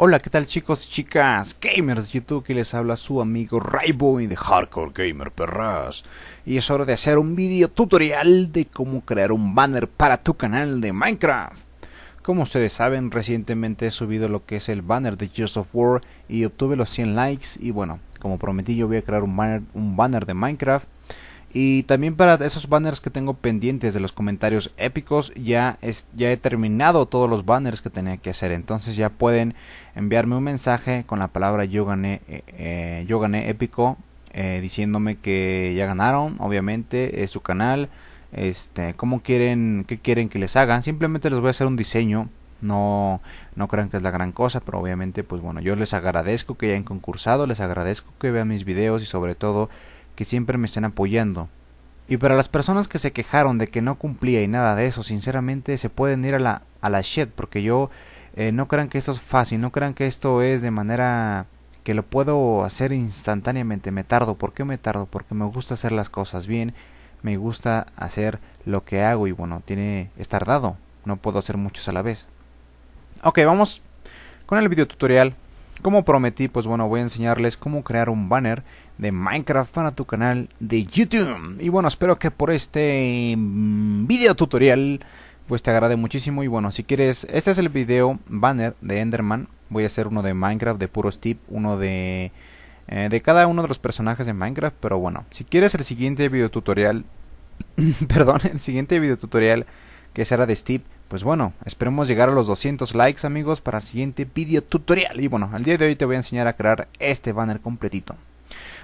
Hola, ¿qué tal chicos, y chicas, gamers YouTube? Que les habla su amigo Rayboy de Hardcore Gamer Perras. Y es hora de hacer un video tutorial de cómo crear un banner para tu canal de Minecraft. Como ustedes saben, recientemente he subido lo que es el banner de Gears of War y obtuve los 100 likes. Y bueno, como prometí, yo voy a crear un banner, un banner de Minecraft y también para esos banners que tengo pendientes de los comentarios épicos, ya, es, ya he terminado todos los banners que tenía que hacer. Entonces ya pueden enviarme un mensaje con la palabra yo gané, eh, eh, épico, eh, diciéndome que ya ganaron, obviamente, su canal. Este, cómo quieren, qué quieren que les hagan. Simplemente les voy a hacer un diseño no no crean que es la gran cosa pero obviamente pues bueno yo les agradezco que hayan concursado les agradezco que vean mis videos y sobre todo que siempre me están apoyando. Y para las personas que se quejaron de que no cumplía y nada de eso, sinceramente se pueden ir a la, a la shit, porque yo eh, no crean que esto es fácil, no crean que esto es de manera que lo puedo hacer instantáneamente, me tardo, ¿por qué me tardo? Porque me gusta hacer las cosas bien, me gusta hacer lo que hago y bueno, tiene es tardado, no puedo hacer muchos a la vez. Ok, vamos con el video tutorial. Como prometí, pues bueno, voy a enseñarles cómo crear un banner de Minecraft para tu canal de YouTube. Y bueno, espero que por este mm, video tutorial pues te agrade muchísimo. Y bueno, si quieres, este es el video banner de Enderman. Voy a hacer uno de Minecraft, de puro Steve, uno de, eh, de cada uno de los personajes de Minecraft. Pero bueno, si quieres el siguiente video tutorial, perdón, el siguiente video tutorial que será de Steve, pues bueno, esperemos llegar a los 200 likes amigos para el siguiente video tutorial. Y bueno, al día de hoy te voy a enseñar a crear este banner completito.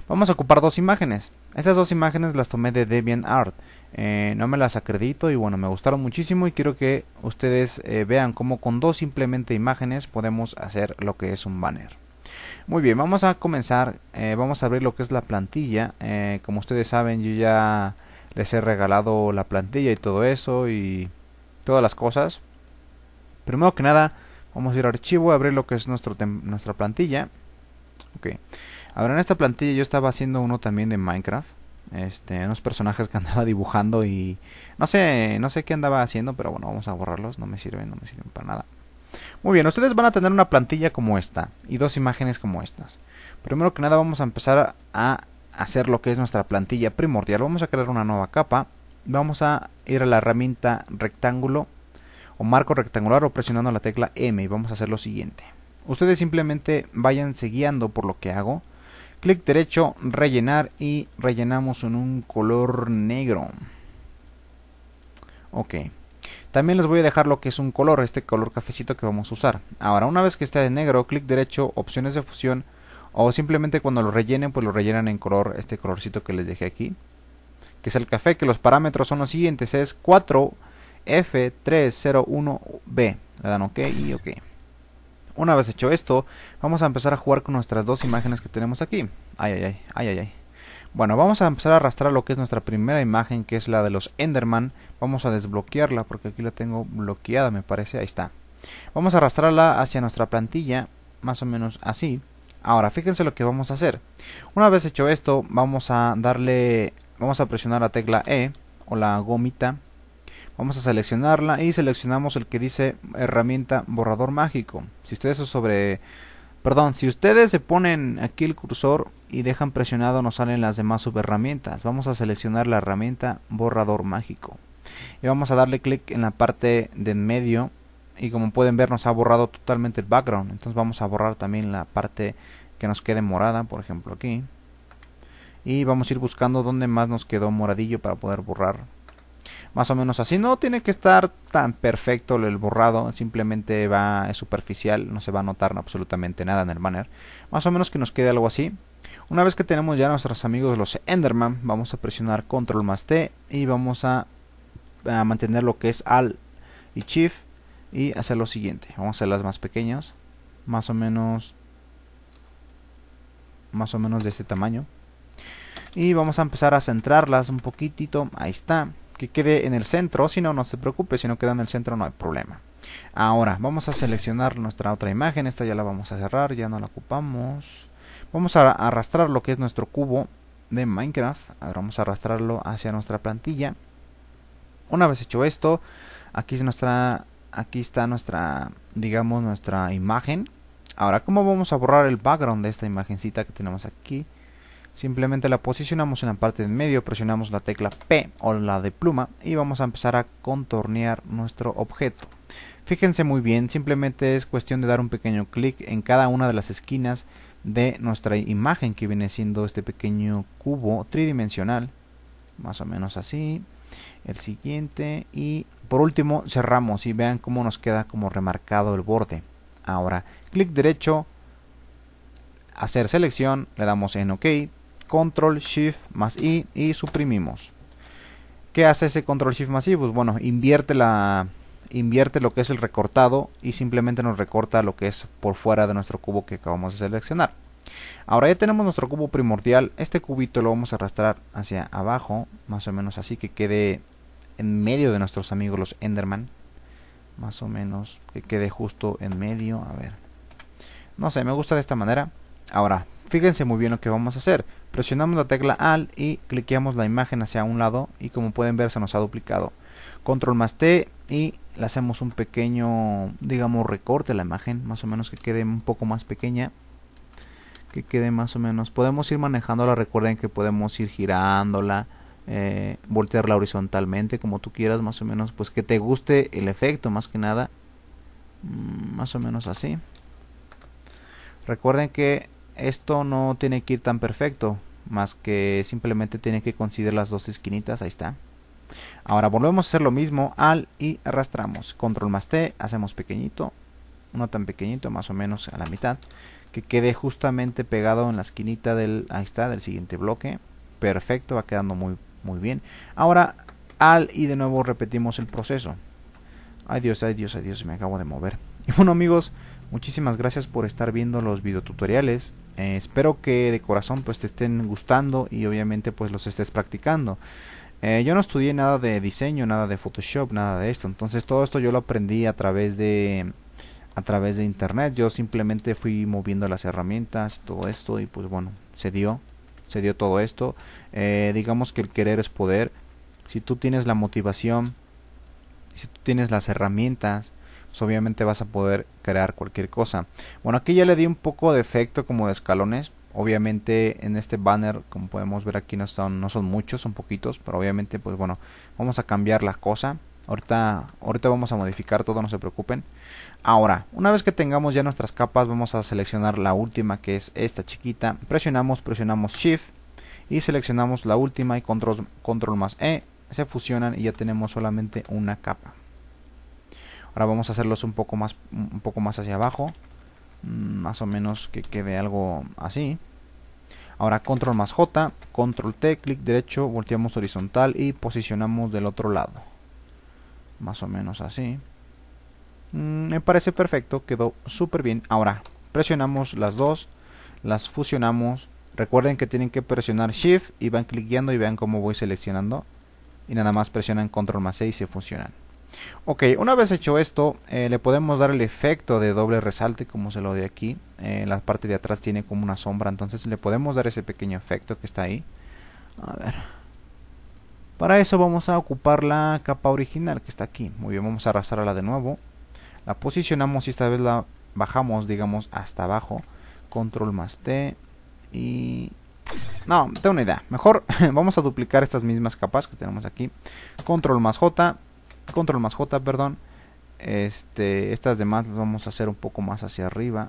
Vamos a ocupar dos imágenes. Estas dos imágenes las tomé de Debian Art, eh, no me las acredito y bueno, me gustaron muchísimo y quiero que ustedes eh, vean cómo con dos simplemente imágenes podemos hacer lo que es un banner. Muy bien, vamos a comenzar, eh, vamos a abrir lo que es la plantilla. como ustedes saben, yo ya les he regalado la plantilla y todo eso y todas las cosas. Primero que nada, vamos a ir a archivo, a abrir lo que es nuestra plantilla. Ok. Ahora en esta plantilla yo estaba haciendo uno también de Minecraft. Este, unos personajes que andaba dibujando y no sé, no sé qué andaba haciendo, pero bueno, vamos a borrarlos, no me sirven, no me sirven para nada. Muy bien, ustedes van a tener una plantilla como esta y dos imágenes como estas. Primero que nada vamos a empezar a hacer lo que es nuestra plantilla primordial. Vamos a crear una nueva capa. Vamos a ir a la herramienta rectángulo o marco rectangular o presionando la tecla M y vamos a hacer lo siguiente. Ustedes simplemente vayan guiando por lo que hago clic derecho, rellenar y rellenamos en un color negro. Ok. También les voy a dejar lo que es un color, este color cafecito que vamos a usar. Ahora, una vez que esté de negro, clic derecho, opciones de fusión o simplemente cuando lo rellenen, pues lo rellenan en color, este colorcito que les dejé aquí, que es el café, que los parámetros son los siguientes, es 4F301B. Le dan OK y OK. Una vez hecho esto, vamos a empezar a jugar con nuestras dos imágenes que tenemos aquí. Ay, ay, ay, ay, ay. Bueno, vamos a empezar a arrastrar lo que es nuestra primera imagen, que es la de los Enderman. Vamos a desbloquearla porque aquí la tengo bloqueada, me parece. Ahí está. Vamos a arrastrarla hacia nuestra plantilla, más o menos así. Ahora, fíjense lo que vamos a hacer. Una vez hecho esto, vamos a darle, vamos a presionar la tecla E o la gomita Vamos a seleccionarla y seleccionamos el que dice herramienta borrador mágico. Si ustedes sobre perdón, si ustedes se ponen aquí el cursor y dejan presionado nos salen las demás subherramientas. Vamos a seleccionar la herramienta borrador mágico. Y vamos a darle clic en la parte de en medio y como pueden ver nos ha borrado totalmente el background. Entonces vamos a borrar también la parte que nos quede morada, por ejemplo aquí. Y vamos a ir buscando donde más nos quedó moradillo para poder borrar más o menos así. No tiene que estar tan perfecto el borrado. Simplemente va, es superficial. No se va a notar absolutamente nada en el banner. Más o menos que nos quede algo así. Una vez que tenemos ya nuestros amigos los Enderman, vamos a presionar Control más T y vamos a, mantener lo que es Al y Shift y hacer lo siguiente. Vamos a hacer las más pequeñas, más o menos más o menos de este tamaño. Y vamos a empezar a centrarlas un poquitito, ahí está que quede en el centro, si no, no se preocupe, si no queda en el centro no hay problema. Ahora, vamos a seleccionar nuestra otra imagen, esta ya la vamos a cerrar, ya no la ocupamos. Vamos a arrastrar lo que es nuestro cubo de Minecraft, ahora vamos a arrastrarlo hacia nuestra plantilla. Una vez hecho esto, aquí, nuestra, aquí está nuestra, digamos, nuestra imagen. Ahora, ¿cómo vamos a borrar el background de esta imagencita que tenemos aquí? Simplemente la posicionamos en la parte de medio, presionamos la tecla P o la de pluma y vamos a empezar a contornear nuestro objeto. Fíjense muy bien, simplemente es cuestión de dar un pequeño clic en cada una de las esquinas de nuestra imagen que viene siendo este pequeño cubo tridimensional. Más o menos así. El siguiente y por último cerramos y vean cómo nos queda como remarcado el borde. Ahora, clic derecho, hacer selección, le damos en OK control shift más i y suprimimos. ¿Qué hace ese control shift más i? Pues bueno, invierte la invierte lo que es el recortado y simplemente nos recorta lo que es por fuera de nuestro cubo que acabamos de seleccionar. Ahora ya tenemos nuestro cubo primordial, este cubito lo vamos a arrastrar hacia abajo, más o menos así que quede en medio de nuestros amigos los Enderman. Más o menos que quede justo en medio, a ver. No sé, me gusta de esta manera. Ahora, Fíjense muy bien lo que vamos a hacer. Presionamos la tecla Alt y cliqueamos la imagen hacia un lado y como pueden ver se nos ha duplicado. Control más T y le hacemos un pequeño, digamos, recorte a la imagen, más o menos que quede un poco más pequeña. Que quede más o menos. Podemos ir manejándola, recuerden que podemos ir girándola, eh, voltearla horizontalmente, como tú quieras, más o menos, pues que te guste el efecto, más que nada. Mm, más o menos así. Recuerden que esto no tiene que ir tan perfecto, más que simplemente tiene que considerar las dos esquinitas, ahí está. Ahora volvemos a hacer lo mismo, al y arrastramos, control más T, hacemos pequeñito, no tan pequeñito, más o menos a la mitad, que quede justamente pegado en la esquinita del, ahí está, del siguiente bloque, perfecto, va quedando muy, muy bien. Ahora al y de nuevo repetimos el proceso. Ay Dios, ay Dios, ay Dios, me acabo de mover. Y bueno amigos, Muchísimas gracias por estar viendo los videotutoriales. Eh, espero que de corazón pues te estén gustando y obviamente pues los estés practicando. Eh, yo no estudié nada de diseño, nada de Photoshop, nada de esto. Entonces todo esto yo lo aprendí a través de a través de internet. Yo simplemente fui moviendo las herramientas, todo esto y pues bueno, se dio, se dio todo esto. Eh, digamos que el querer es poder. Si tú tienes la motivación, si tú tienes las herramientas, pues, obviamente vas a poder crear cualquier cosa. Bueno, aquí ya le di un poco de efecto como de escalones. Obviamente en este banner, como podemos ver aquí, no, no son muchos, son poquitos, pero obviamente pues bueno, vamos a cambiar la cosa. Ahorita, ahorita vamos a modificar todo, no se preocupen. Ahora, una vez que tengamos ya nuestras capas, vamos a seleccionar la última que es esta chiquita. Presionamos, presionamos Shift y seleccionamos la última y control, control más E. Se fusionan y ya tenemos solamente una capa. Ahora vamos a hacerlos un poco más, un poco más hacia abajo. Mm, más o menos que quede algo así. Ahora control más J, control T, clic derecho, volteamos horizontal y posicionamos del otro lado. Más o menos así. Mm, me parece perfecto, quedó súper bien. Ahora presionamos las dos, las fusionamos. Recuerden que tienen que presionar Shift y van cliqueando y vean cómo voy seleccionando. Y nada más presionan control más C e y se fusionan. Ok, una vez hecho esto, eh, le podemos dar el efecto de doble resalte, como se lo de aquí. Eh, la parte de atrás tiene como una sombra, entonces le podemos dar ese pequeño efecto que está ahí. A ver. Para eso vamos a ocupar la capa original que está aquí. Muy bien, vamos a arrastrarla de nuevo. La posicionamos y esta vez la bajamos, digamos, hasta abajo. Control más T y... No, tengo una idea. Mejor vamos a duplicar estas mismas capas que tenemos aquí. Control más J control más J, perdón. Este, estas demás las vamos a hacer un poco más hacia arriba.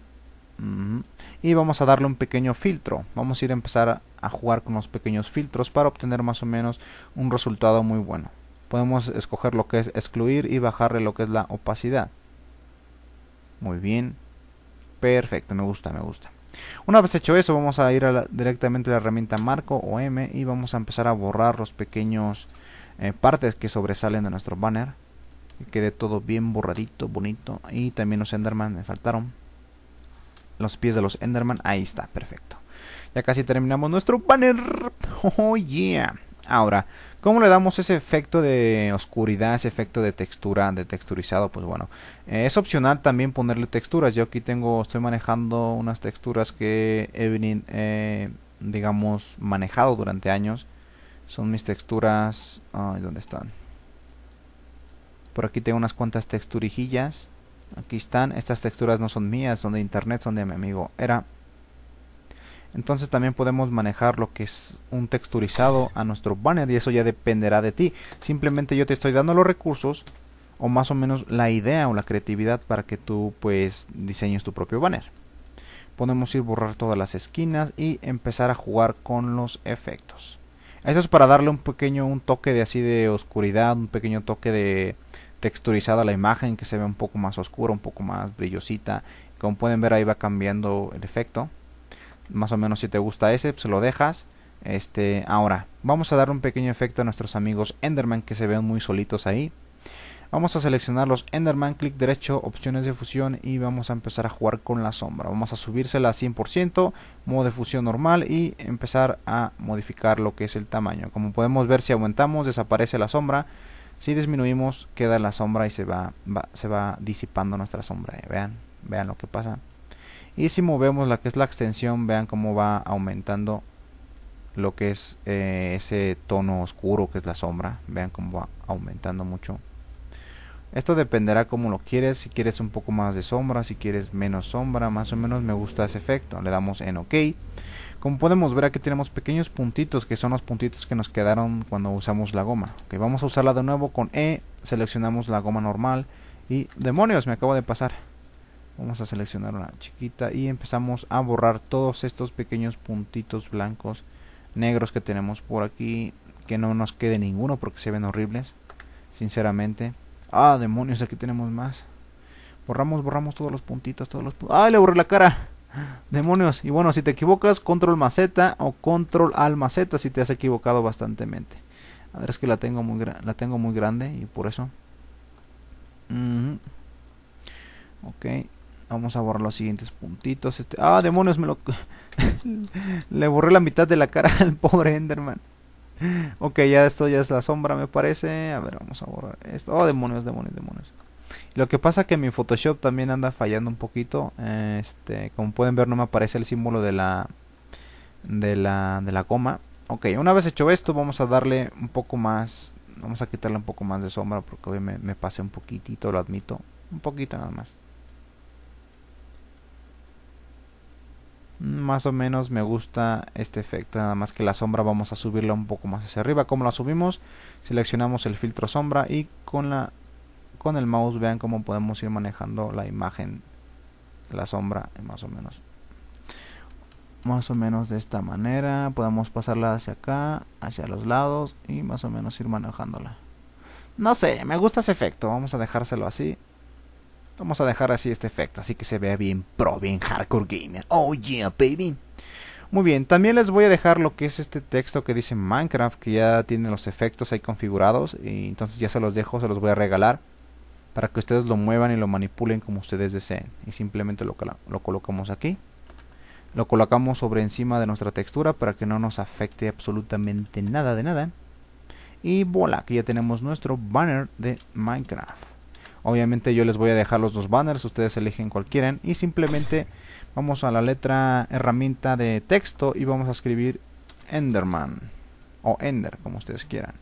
Y vamos a darle un pequeño filtro. Vamos a ir a empezar a, jugar con los pequeños filtros para obtener más o menos un resultado muy bueno. Podemos escoger lo que es excluir y bajarle lo que es la opacidad. Muy bien. Perfecto, me gusta, me gusta. Una vez hecho eso, vamos a ir directamente a la herramienta marco o M y vamos a empezar a borrar los pequeños eh, partes que sobresalen de nuestro banner. Que quede todo bien borradito, bonito. Y también los Enderman me faltaron. Los pies de los Enderman. Ahí está, perfecto. Ya casi terminamos nuestro banner. Oh Ahora, ¿cómo le damos ese efecto de oscuridad, ese efecto de textura, de texturizado? Pues bueno, eh, es opcional también ponerle texturas. Yo aquí tengo, estoy manejando unas texturas que he eh, digamos, manejado durante años son mis texturas ay, dónde están por aquí tengo unas cuantas texturijillas aquí están estas texturas no son mías son de internet son de mi amigo era entonces también podemos manejar lo que es un texturizado a nuestro banner y eso ya dependerá de ti simplemente yo te estoy dando los recursos o más o menos la idea o la creatividad para que tú pues diseñes tu propio banner podemos ir borrar todas las esquinas y empezar a jugar con los efectos eso es para darle un pequeño, un toque de así de oscuridad, un pequeño toque de a la imagen, que se vea un poco más oscura, un poco más brillosita. Como pueden ver ahí va cambiando el efecto. Más o menos si te gusta ese, pues, se lo dejas. Este, ahora, vamos a dar un pequeño efecto a nuestros amigos Enderman que se ven muy solitos ahí. Vamos a seleccionar los Enderman, clic derecho, opciones de fusión y vamos a empezar a jugar con la sombra. Vamos a subírsela a 100%, modo de fusión normal y empezar a modificar lo que es el tamaño. Como podemos ver si aumentamos desaparece la sombra, si disminuimos queda la sombra y se va, se va disipando nuestra sombra. Eh, vean, vean lo que pasa. Y si movemos la que es la extensión, vean cómo va aumentando lo que es eh, ese tono oscuro que es la sombra. Vean cómo va aumentando mucho. Esto dependerá como lo quieres, si quieres un poco más de sombra, si quieres menos sombra, más o menos me gusta ese efecto. Le damos en OK. Como podemos ver aquí tenemos pequeños puntitos que son los puntitos que nos quedaron cuando usamos la goma. que vamos a usarla de nuevo con E, seleccionamos la goma normal y demonios me acabo de pasar. Vamos a seleccionar una chiquita y empezamos a borrar todos estos pequeños puntitos blancos, negros que tenemos por aquí, que no nos quede ninguno porque se ven horribles, sinceramente. Ah, demonios, aquí tenemos más. Borramos, borramos todos los puntitos, todos los le borré la cara! Demonios. Y bueno, si te equivocas, control maceta o control al maceta si te has equivocado bastantemente. A ver, es que la tengo muy, la tengo muy grande y por eso. Ok. Vamos a borrar los siguientes puntitos. Este... Ah, demonios, me lo... le borré la mitad de la cara al pobre Enderman ok, ya esto ya es la sombra, me parece. A ver, vamos a borrar esto. Oh, demonios, demonios, demonios. Lo que pasa que mi Photoshop también anda fallando un poquito. Este, como pueden ver, no me aparece el símbolo de la de la de la coma. Ok, una vez hecho esto, vamos a darle un poco más, vamos a quitarle un poco más de sombra porque hoy me, me pasé un poquitito, lo admito, un poquito nada más. Más o menos me gusta este efecto, nada más que la sombra vamos a subirla un poco más hacia arriba. como la subimos? Seleccionamos el filtro sombra y con, la, con el mouse vean cómo podemos ir manejando la imagen, la sombra más o menos. Más o menos de esta manera, podemos pasarla hacia acá, hacia los lados y más o menos ir manejándola. No sé, me gusta ese efecto, vamos a dejárselo así. Vamos a dejar así este efecto, así que se vea bien pro, bien hardcore gamer. Oh yeah, baby. Muy bien, también les voy a dejar lo que es este texto que dice Minecraft, que ya tiene los efectos ahí configurados, y entonces ya se los dejo, se los voy a regalar, para que ustedes lo muevan y lo manipulen como ustedes deseen. Y simplemente lo, lo colocamos aquí, lo colocamos sobre encima de nuestra textura para que no nos afecte absolutamente nada de nada. Y voilà, aquí ya tenemos nuestro banner de Minecraft. Obviamente yo les voy a dejar los dos banners, ustedes eligen cualquiera y simplemente vamos a la letra herramienta de texto y vamos a escribir Enderman o Ender, como ustedes quieran.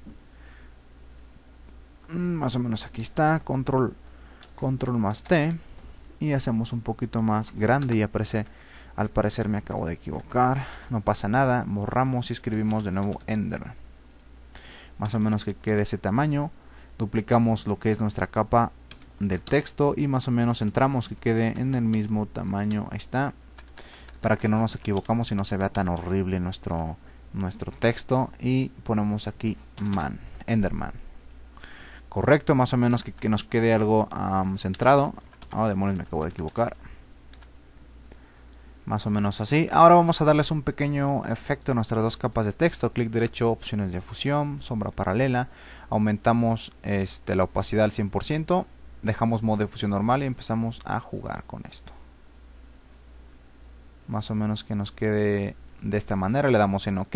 Mm, más o menos aquí está, control control más T y hacemos un poquito más grande y aparece al parecer me acabo de equivocar no pasa nada borramos y escribimos de nuevo ender más o menos que quede ese tamaño duplicamos lo que es nuestra capa del texto y más o menos centramos que quede en el mismo tamaño. Ahí está. Para que no nos equivocamos y no se vea tan horrible nuestro, nuestro texto. Y ponemos aquí man, Enderman. Correcto, más o menos que, nos quede algo centrado. Ah, oh, demonios, me acabo de equivocar. Más o menos así. Ahora vamos a darles un pequeño efecto a nuestras dos capas de texto. Clic derecho, opciones de fusión, sombra paralela. Aumentamos este, la opacidad al 100% dejamos modo de fusión normal y empezamos a jugar con esto más o menos que nos quede de esta manera le damos en ok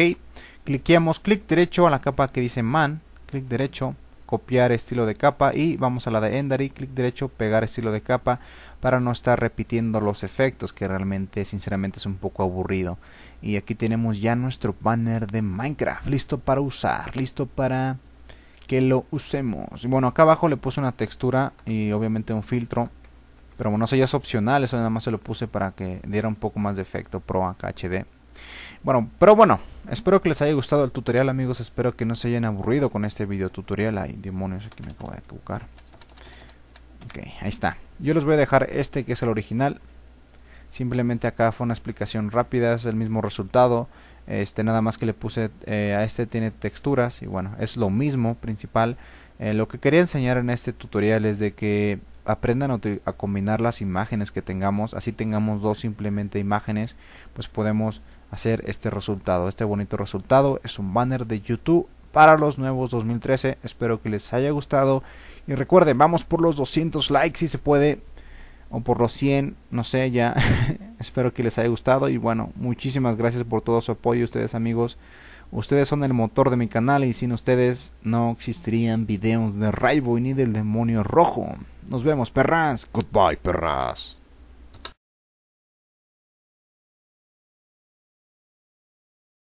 cliqueamos clic derecho a la capa que dice man clic derecho copiar estilo de capa y vamos a la de Ender y clic derecho pegar estilo de capa para no estar repitiendo los efectos que realmente sinceramente es un poco aburrido y aquí tenemos ya nuestro banner de Minecraft listo para usar listo para que lo usemos. Y bueno, acá abajo le puse una textura y obviamente un filtro. Pero bueno, eso ya es opcional, eso nada más se lo puse para que diera un poco más de efecto Pro HD. Bueno, pero bueno, espero que les haya gustado el tutorial amigos, espero que no se hayan aburrido con este video tutorial. hay demonios, aquí me acabo de equivocar. Ok, ahí está. Yo les voy a dejar este que es el original. Simplemente acá fue una explicación rápida, es el mismo resultado este nada más que le puse eh, a este tiene texturas y bueno es lo mismo principal eh, lo que quería enseñar en este tutorial es de que aprendan a, a, combinar las imágenes que tengamos así tengamos dos simplemente imágenes pues podemos hacer este resultado este bonito resultado es un banner de youtube para los nuevos 2013 espero que les haya gustado y recuerden vamos por los 200 likes si se puede o por los 100, no sé, ya espero que les haya gustado y bueno, muchísimas gracias por todo su apoyo ustedes amigos. Ustedes son el motor de mi canal y sin ustedes no existirían videos de Raibo ni del demonio rojo. Nos vemos, perras. Goodbye, perras.